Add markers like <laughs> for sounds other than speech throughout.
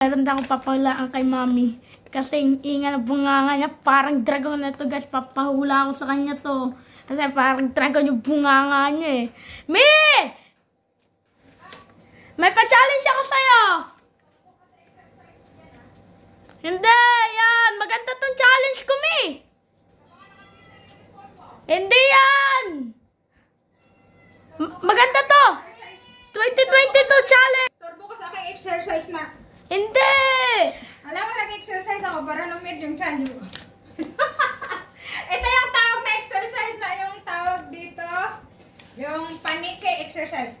Naramdam ko papahulaan kay mami. Kasi inga na bunganga niya, parang dragon na to guys. Papahula ako sa kanya to. Kasi parang dragon yung bunganga niya eh. Me! May pa-challenge ako sa'yo! Hindi! nyo. <laughs> Ito yung tawag na exercise na yung tawag dito. Yung panike exercise.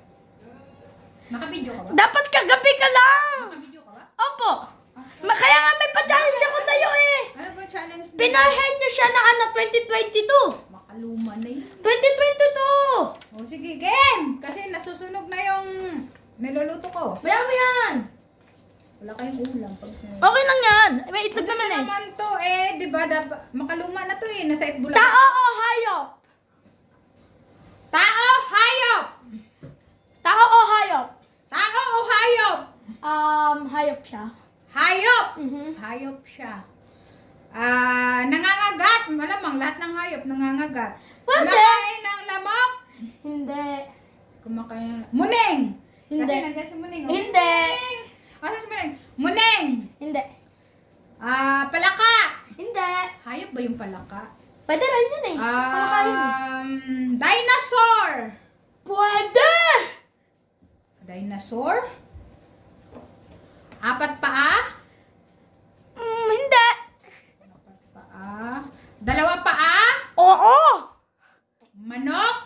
Nakabidyo ka ba? Dapat kagabi ka lang! Nakabidyo ka ba? Opo. Ah, so, Kaya nga may pa-challenge ako sa'yo eh. Ano ba challenge? Pinahen nyo siya na ano, 2022. Makaluma na yun. 2022! O sige, game! Kasi nasusunog na yung niluluto ko. Mayaman yan! Wala kayong ulam. Pag Okay lang yan. May itlog naman eh. naman to eh. Di ba? makaluma na to eh. Nasa Itbulacan. Tao o oh, hayop? Tao! Hayop! Tao o oh, hayop? Tao o oh, hayop? Um, hayop siya. Hayop! Mhm. Hayop siya. Ah, nangangagat. Malamang lahat ng hayop nangangagat. Pwede. Kumakain ng lamok. Hindi. Kumakain ng Muning! Hindi. Kasi nandiyan si Muning. oh. Hindi. Ano si Muneng? Muneng! Hindi. Ah, palaka! Hindi. Hayop ba yung palaka? Pwede rin yun eh. Um, palaka yun. Eh. Dinosaur! Pwede! Dinosaur? Apat paa? Mm, hindi. Apat paa. Dalawa paa? Oo! Manok?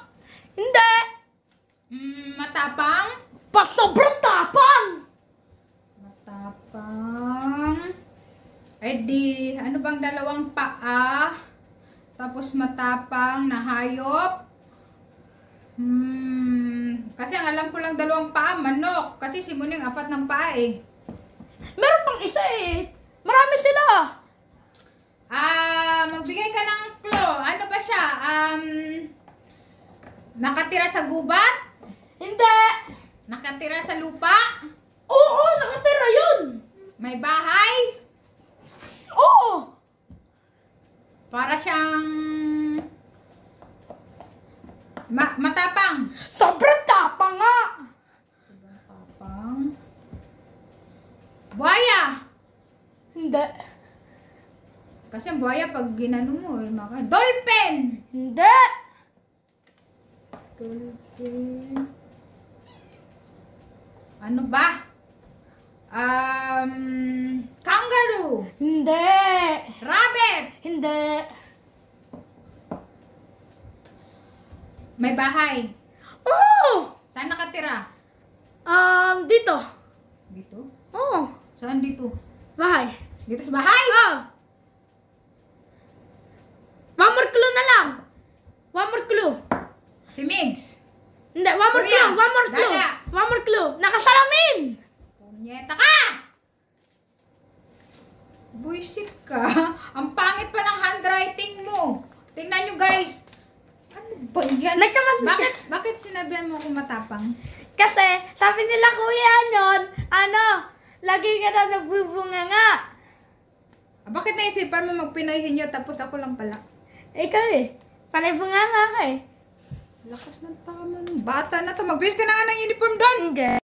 Hindi. Mm, matapang? Pasobrang edi ano bang dalawang paa tapos matapang na hayop hmm, kasi ang alam ko lang dalawang paa manok kasi si Muning apat ng paa eh meron pang isa eh marami sila ah magbigay ka ng clue ano ba siya um nakatira sa gubat hindi nakatira sa lupa oo nakatira yun may bahay Para siyang Ma matapang. Sobrang tapang nga. Sobrang tapang. Buhaya. Hindi. Kasi ang buhaya pag ginano mo, eh, maka dolphin. Hindi. Dolphin. Ano ba? Um, kangaroo. Hindi. Hindi. May bahay. Oo! Oh! Saan nakatira? Um, dito. Dito? Oo. Oh. Saan dito? Bahay. Dito sa bahay? Oo. Oh. One more clue na lang. One more clue. Si Migs. Hindi, one more Kuya. clue. One more clue. Dada. One more clue. Nakasalamin! Punyeta ka! Buisit ka. <laughs> Ang pangit pa ng handwriting mo. Tingnan nyo guys. Ano ba yan? Nagkamas bakit, bakit sinabi mo kung matapang? Kasi, sabi nila kuya yun, ano, lagi ka na nagbubunga nga. Ah, bakit naisipan mo magpinoyhin nyo tapos ako lang pala? Ikaw eh. Panay bunga nga ka eh. Lakas ng tama ng bata na to. Magbihis ka na nga ng uniform doon. Hindi.